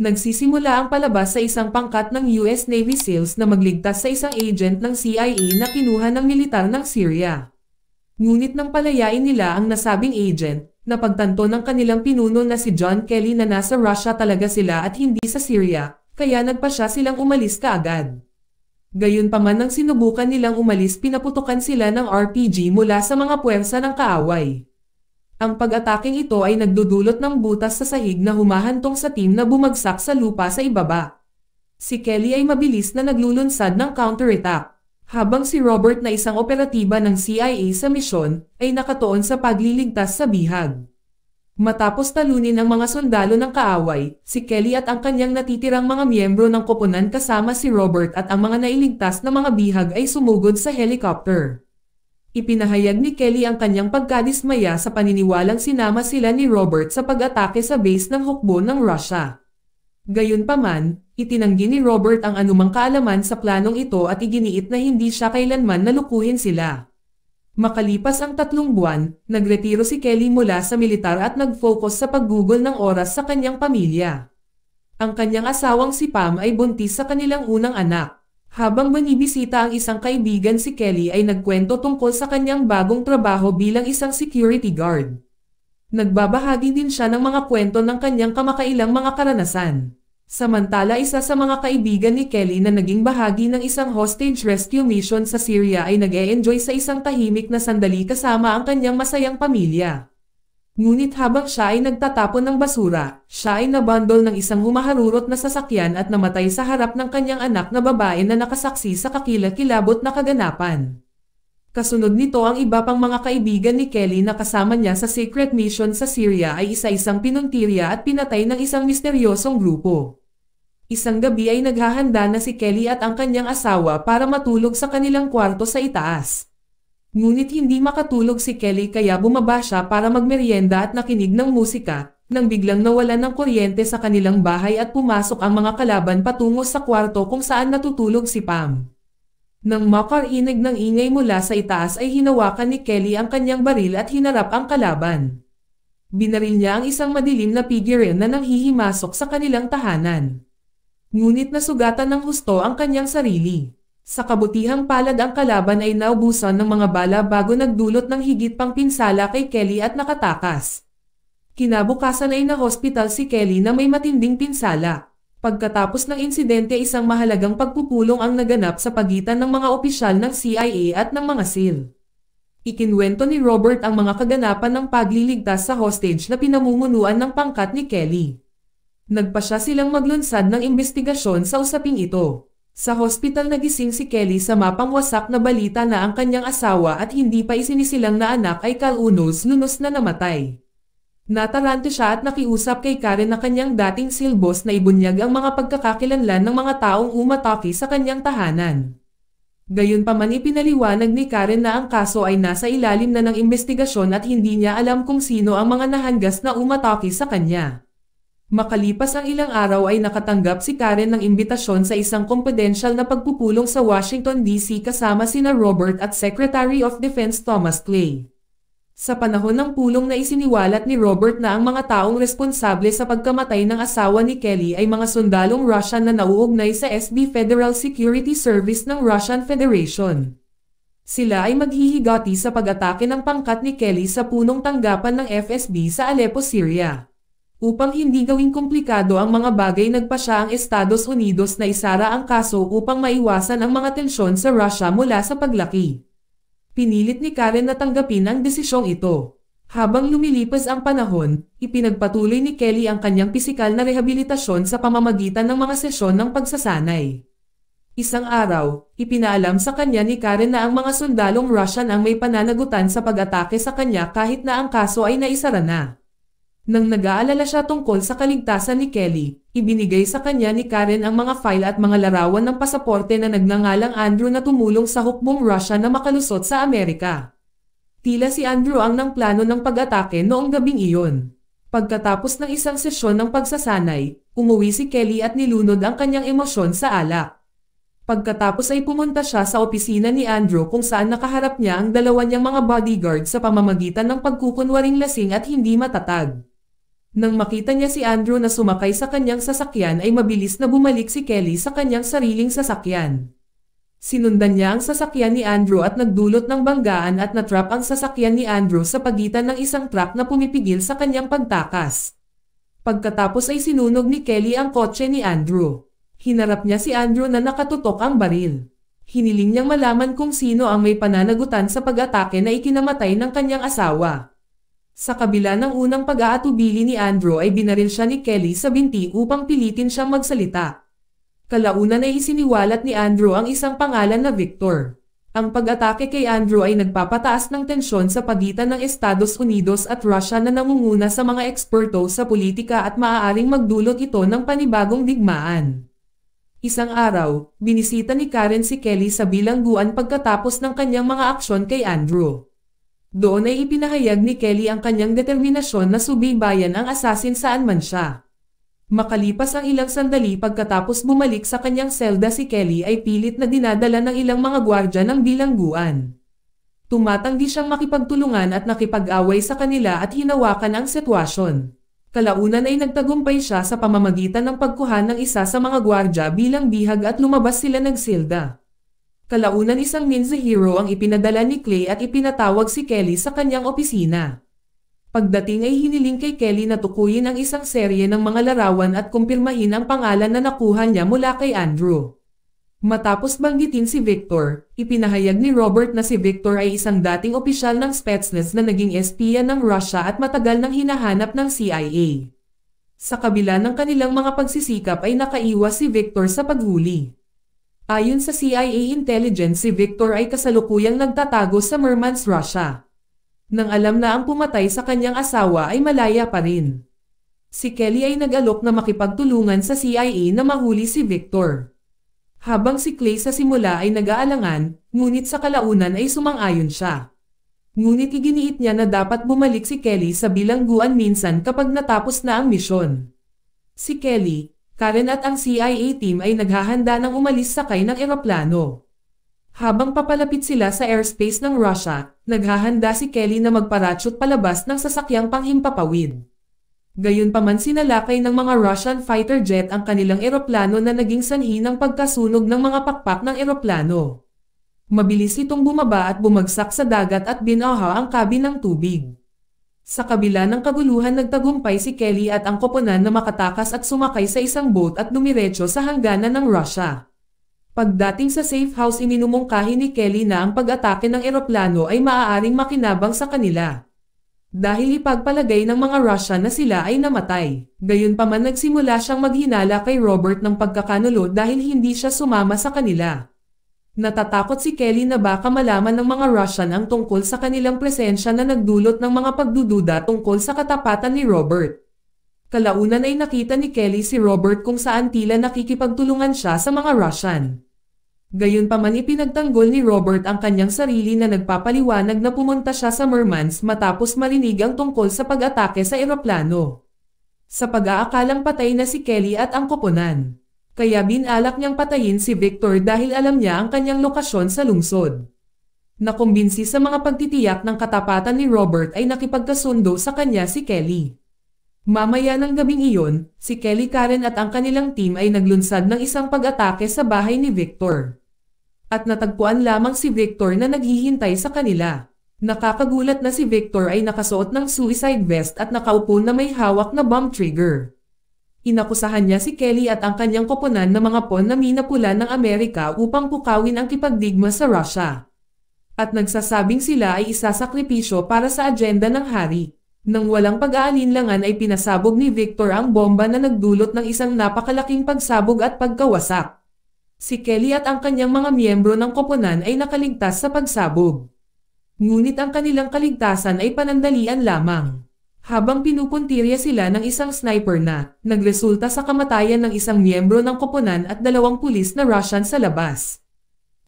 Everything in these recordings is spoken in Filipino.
Nagsisimula ang palabas sa isang pangkat ng US Navy SEALs na magligtas sa isang agent ng CIA na kinuha ng militar ng Syria. Ngunit nang palayain nila ang nasabing agent, napagtanto ng kanilang pinuno na si John Kelly na nasa Russia talaga sila at hindi sa Syria, kaya nagpa siya silang umalis kaagad. Gayunpaman nang sinubukan nilang umalis pinaputukan sila ng RPG mula sa mga puwersa ng kaaway. Ang pag-ataking ito ay nagdudulot ng butas sa sahig na humahantong sa team na bumagsak sa lupa sa ibaba. Si Kelly ay mabilis na naglulunsad ng counterattack, habang si Robert na isang operatiba ng CIA sa misyon ay nakatuon sa pagliligtas sa bihag. Matapos talunin ng mga sundalo ng kaaway, si Kelly at ang kanyang natitirang mga miyembro ng koponan kasama si Robert at ang mga nailigtas na mga bihag ay sumugod sa helicopter. Ipinahayag ni Kelly ang kanyang pagkadismaya sa paniniwalang sinama sila ni Robert sa pag-atake sa base ng hukbo ng Russia. Gayunpaman, itinanggi ni Robert ang anumang kaalaman sa planong ito at iginiit na hindi siya kailanman nalukuhin sila. Makalipas ang tatlong buwan, nagretiro si Kelly mula sa militar at nag-focus sa paggugol ng oras sa kanyang pamilya. Ang kanyang asawang si Pam ay buntis sa kanilang unang anak. Habang binibisita ang isang kaibigan si Kelly ay nagkwento tungkol sa kanyang bagong trabaho bilang isang security guard. Nagbabahagi din siya ng mga kwento ng kanyang kamakailang mga karanasan. Samantala isa sa mga kaibigan ni Kelly na naging bahagi ng isang hostage rescue mission sa Syria ay nag-e-enjoy sa isang tahimik na sandali kasama ang kanyang masayang pamilya. Ngunit habang siya ay nagtatapon ng basura, siya ay nabundol ng isang humaharurot na sasakyan at namatay sa harap ng kanyang anak na babae na nakasaksi sa kakilakilabot na kaganapan. Kasunod nito ang iba pang mga kaibigan ni Kelly na kasama niya sa secret mission sa Syria ay isa-isang pinuntirya at pinatay ng isang misteryosong grupo. Isang gabi ay naghahanda na si Kelly at ang kanyang asawa para matulog sa kanilang kwarto sa itaas. Ngunit hindi makatulog si Kelly kaya bumaba siya para magmeryenda at nakinig ng musika, nang biglang nawalan ng kuryente sa kanilang bahay at pumasok ang mga kalaban patungo sa kwarto kung saan natutulog si Pam. Nang makarinig ng ingay mula sa itaas ay hinawakan ni Kelly ang kanyang baril at hinarap ang kalaban. Binaril niya ang isang madilim na figure na nanghihimasok sa kanilang tahanan. Ngunit nasugatan ng husto ang kanyang sarili. Sa kabutihang palad ang kalaban ay naubusan ng mga bala bago nagdulot ng higit pang pinsala kay Kelly at nakatakas. Kinabukasan ay na-hospital si Kelly na may matinding pinsala. Pagkatapos ng insidente isang mahalagang pagpupulong ang naganap sa pagitan ng mga opisyal ng CIA at ng mga SEAL. Ikinwento ni Robert ang mga kaganapan ng pagliligtas sa hostage na pinamumunuan ng pangkat ni Kelly. Nagpa siya silang maglunsad ng investigasyon sa usaping ito. Sa hospital nagising si Kelly sa mapangwasak na balita na ang kanyang asawa at hindi pa isinisilang na anak ay kalunos lunos na namatay. Natarante siya at nakiusap kay Karen na kanyang dating silbos na ibunyag ang mga pagkakakilanlan ng mga taong umatake sa kanyang tahanan. Gayunpaman ipinaliwanag ni Karen na ang kaso ay nasa ilalim na ng investigasyon at hindi niya alam kung sino ang mga nahanggas na umatake sa kanya. Makalipas ang ilang araw ay nakatanggap si Karen ng imbitasyon sa isang confidential na pagpupulong sa Washington DC kasama sina Robert at Secretary of Defense Thomas Clay. Sa panahon ng pulong na isiniwalat ni Robert na ang mga taong responsable sa pagkamatay ng asawa ni Kelly ay mga sundalong Russian na nauugnay sa SB Federal Security Service ng Russian Federation. Sila ay maghihigati sa pag-atake ng pangkat ni Kelly sa punong tanggapan ng FSB sa Aleppo, Syria. Upang hindi gawing komplikado ang mga bagay nagpasya ang Estados Unidos na isara ang kaso upang maiwasan ang mga tensyon sa Russia mula sa paglaki. Pinilit ni Karen na tanggapin ang desisyong ito. Habang lumilipas ang panahon, ipinagpatuloy ni Kelly ang kanyang pisikal na rehabilitasyon sa pamamagitan ng mga sesyon ng pagsasanay. Isang araw, ipinaalam sa kanya ni Karen na ang mga sundalong Russian ang may pananagutan sa pag-atake sa kanya kahit na ang kaso ay naisara na. Nang nag-aalala siya tungkol sa kaligtasan ni Kelly, ibinigay sa kanya ni Karen ang mga file at mga larawan ng pasaporte na nagnangalang Andrew na tumulong sa hukbong Russia na makalusot sa Amerika. Tila si Andrew ang nang plano ng pag-atake noong gabing iyon. Pagkatapos ng isang sesyon ng pagsasanay, umuwi si Kelly at nilunod ang kanyang emosyon sa alak. Pagkatapos ay pumunta siya sa opisina ni Andrew kung saan nakaharap niya ang dalawa niyang mga bodyguard sa pamamagitan ng pagkukunwaring lasing at hindi matatag. Nang makita niya si Andrew na sumakay sa kanyang sasakyan ay mabilis na bumalik si Kelly sa kanyang sariling sasakyan. Sinundan niya ang sasakyan ni Andrew at nagdulot ng banggaan at natrap ang sasakyan ni Andrew sa pagitan ng isang truck na pumipigil sa kanyang pagtakas. Pagkatapos ay sinunog ni Kelly ang kotse ni Andrew. Hinarap niya si Andrew na nakatutok ang baril. Hiniling niyang malaman kung sino ang may pananagutan sa pag-atake na ikinamatay ng kanyang asawa. Sa kabila ng unang pag-aatubili ni Andrew ay binaril siya ni Kelly sa binti upang pilitin siyang magsalita. Kalaunan ay isiniwalat ni Andrew ang isang pangalan na Victor. Ang pag-atake kay Andrew ay nagpapataas ng tensyon sa pagitan ng Estados Unidos at Russia na nangunguna sa mga eksperto sa politika at maaaring magdulot ito ng panibagong digmaan. Isang araw, binisita ni Karen si Kelly sa bilangguan pagkatapos ng kanyang mga aksyon kay Andrew. Doon ay ipinahayag ni Kelly ang kanyang determinasyon na subaybayan ang asasin saan man siya. Makalipas ang ilang sandali pagkatapos bumalik sa kanyang selda si Kelly ay pilit na dinadala ng ilang mga gwardya ng bilangguan. Tumatanggi siyang makipagtulungan at nakipag-away sa kanila at hinawakan ang sitwasyon. Kalaunan ay nagtagumpay siya sa pamamagitan ng pagkuhan ng isa sa mga gwardya bilang bihag at lumabas sila ng silda. Kalaunan isang ninja-hero ang ipinadala ni Clay at ipinatawag si Kelly sa kanyang opisina. Pagdating ay hiniling kay Kelly na tukuyin ang isang serye ng mga larawan at kumpirmahin ang pangalan na nakuha niya mula kay Andrew. Matapos banggitin si Victor, ipinahayag ni Robert na si Victor ay isang dating opisyal ng Spetsnaz na naging espiya ng Russia at matagal nang hinahanap ng CIA. Sa kabila ng kanilang mga pagsisikap ay nakaiwas si Victor sa paghuli. Ayon sa CIA intelligence si Victor ay kasalukuyang nagtatago sa Murmansk, Russia. Nang alam na ang pumatay sa kanyang asawa ay malaya pa rin. Si Kelly ay nag-alok na makipagtulungan sa CIA na mahuli si Victor. Habang si Clay sa simula ay nag-aalangan, ngunit sa kalaunan ay sumang-ayon siya. Ngunit iginiit niya na dapat bumalik si Kelly sa bilangguan minsan kapag natapos na ang misyon. Si Kelly, Karen at ang CIA team ay naghahanda ng umalis sakay ng eroplano. Habang papalapit sila sa airspace ng Russia, naghahanda si Kelly na magparachute palabas ng sasakyang panghimpapawid. Gayunpaman sinalakay ng mga Russian fighter jet ang kanilang eroplano na naging sanhi ng pagkasunog ng mga pakpak ng eroplano. Mabilis itong bumaba at bumagsak sa dagat at binaha ang kabin ng tubig. Sa kabila ng kaguluhan nagtagumpay si Kelly at ang koponan na makatakas at sumakay sa isang boat at dumiretso sa hangganan ng Russia. Pagdating sa safe house ininumungkahi ni Kelly na ang pag-atake ng eroplano ay maaaring makinabang sa kanila. Dahil ipagpalagay ng mga Russian na sila ay namatay. Gayunpaman nagsimula siyang maghinala kay Robert ng pagkakanulo dahil hindi siya sumama sa kanila. Natatakot si Kelly na baka malaman ng mga Russian ang tungkol sa kanilang presensya na nagdulot ng mga pagdududa tungkol sa katapatan ni Robert. Kalaunan ay nakita ni Kelly si Robert kung saan tila nakikipagtulungan siya sa mga Russian. Gayunpaman ipinagtanggol ni Robert ang kanyang sarili na nagpapaliwanag na pumunta siya sa Mermans matapos marinig ang tungkol sa pag-atake sa eroplano. Sa pag-aakalang patay na si Kelly at ang koponan. Kaya binalak niyang patayin si Victor dahil alam niya ang kanyang lokasyon sa lungsod. Nakumbinsi sa mga pagtitiyak ng katapatan ni Robert ay nakipagkasundo sa kanya si Kelly. Mamaya ng gabing iyon, si Kelly Karen at ang kanilang team ay naglunsad ng isang pag-atake sa bahay ni Victor. At natagpuan lamang si Victor na naghihintay sa kanila. Nakakagulat na si Victor ay nakasuot ng suicide vest at nakaupo na may hawak na bomb trigger. Inakusahan niya si Kelly at ang kanyang koponan ng mga pon na minapula ng Amerika upang pukawin ang kipagdigma sa Russia. At nagsasabing sila ay isasakripisyo para sa agenda ng hari. Nang walang pag-aalinlangan ay pinasabog ni Victor ang bomba na nagdulot ng isang napakalaking pagsabog at pagkawasak. Si Kelly at ang kanyang mga miyembro ng koponan ay nakaligtas sa pagsabog. Ngunit ang kanilang kaligtasan ay panandalian lamang habang pinupuntirya sila ng isang sniper na nagresulta sa kamatayan ng isang miyembro ng koponan at dalawang pulis na Russian sa labas.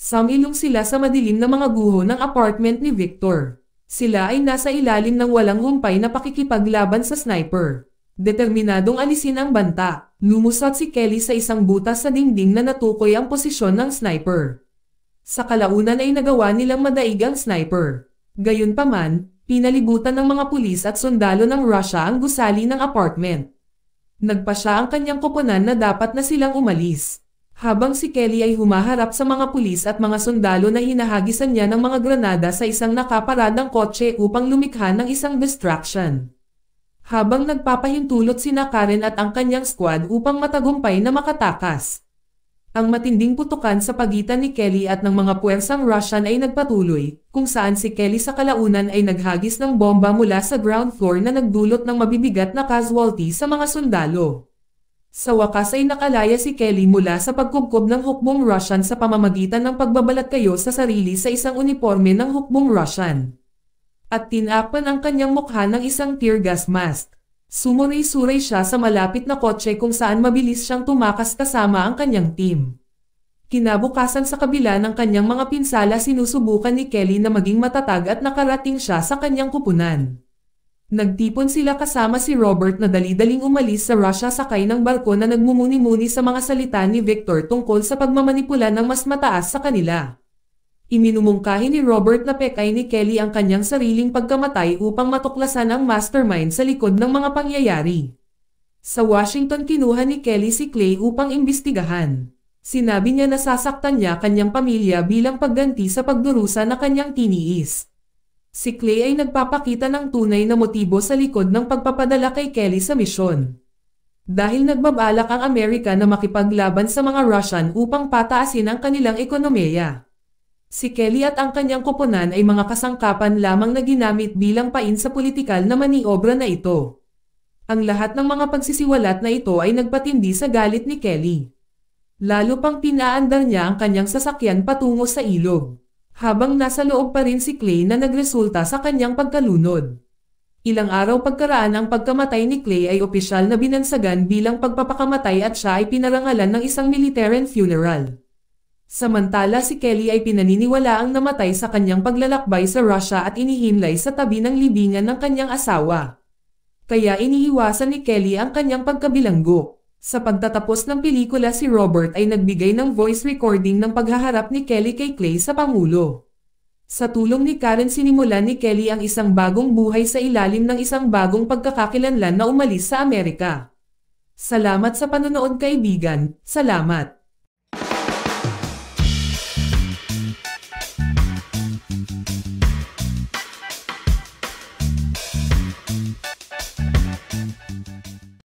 Samilong sila sa madilim na mga guho ng apartment ni Victor. Sila ay nasa ilalim ng walang humpay na pakikipaglaban sa sniper. Determinadong alisin ang banta, lumusot si Kelly sa isang butas sa dingding na natukoy ang posisyon ng sniper. Sa kalaunan ay nagawa nilang madaig ang sniper. Gayunpaman, Pinalibutan ng mga pulis at sundalo ng Russia ang gusali ng apartment. Nagpa siya ang kanyang koponan na dapat na silang umalis. Habang si Kelly ay humaharap sa mga pulis at mga sundalo na hinahagisan niya ng mga granada sa isang nakaparadang kotse upang lumikha ng isang distraction. Habang nagpapahintulot sina Karen at ang kanyang squad upang matagumpay na makatakas. Ang matinding putukan sa pagitan ni Kelly at ng mga puwersang Russian ay nagpatuloy, kung saan si Kelly sa kalaunan ay naghagis ng bomba mula sa ground floor na nagdulot ng mabibigat na casualty sa mga sundalo. Sa wakas ay nakalaya si Kelly mula sa pagkubkob ng hukbong Russian sa pamamagitan ng pagbabalat kayo sa sarili sa isang uniforme ng hukbong Russian. At tinapan ang kanyang mukha ng isang tear gas mask. Sumuray-suray siya sa malapit na kotse kung saan mabilis siyang tumakas kasama ang kanyang team. Kinabukasan sa kabila ng kanyang mga pinsala sinusubukan ni Kelly na maging matatag at nakarating siya sa kanyang kupunan. Nagtipon sila kasama si Robert na dalidaling umalis sa Russia sakay ng barko na nagmumuni-muni sa mga salita ni Victor tungkol sa pagmamanipula ng mas mataas sa kanila. Iminumungkahi ni Robert na pekay ni Kelly ang kanyang sariling pagkamatay upang matuklasan ang mastermind sa likod ng mga pangyayari. Sa Washington kinuha ni Kelly si Clay upang imbestigahan. Sinabi niya na sasaktan niya kanyang pamilya bilang pagganti sa pagdurusa na kanyang tiniis. Si Clay ay nagpapakita ng tunay na motibo sa likod ng pagpapadala kay Kelly sa misyon. Dahil nagbabalak ang Amerika na makipaglaban sa mga Russian upang pataasin ang kanilang ekonomiya. Si Kelly at ang kanyang koponan ay mga kasangkapan lamang na ginamit bilang pain sa politikal na maniobra na ito. Ang lahat ng mga pagsisiwalat na ito ay nagpatindi sa galit ni Kelly. Lalo pang pinaandar niya ang kanyang sasakyan patungo sa ilog. Habang nasa loob pa rin si Clay na nagresulta sa kanyang pagkalunod. Ilang araw pagkaraan ang pagkamatay ni Clay ay opisyal na binansagan bilang pagpapakamatay at siya ay pinarangalan ng isang military funeral. Samantala si Kelly ay pinaniniwala ang namatay sa kanyang paglalakbay sa Russia at inihimlay sa tabi ng libingan ng kanyang asawa. Kaya iniiwasan ni Kelly ang kanyang pagkabilanggo. Sa pagtatapos ng pelikula si Robert ay nagbigay ng voice recording ng paghaharap ni Kelly kay Clay sa Pangulo. Sa tulong ni Karen sinimulan ni Kelly ang isang bagong buhay sa ilalim ng isang bagong pagkakakilanlan na umalis sa Amerika. Salamat sa panonood kaibigan, salamat!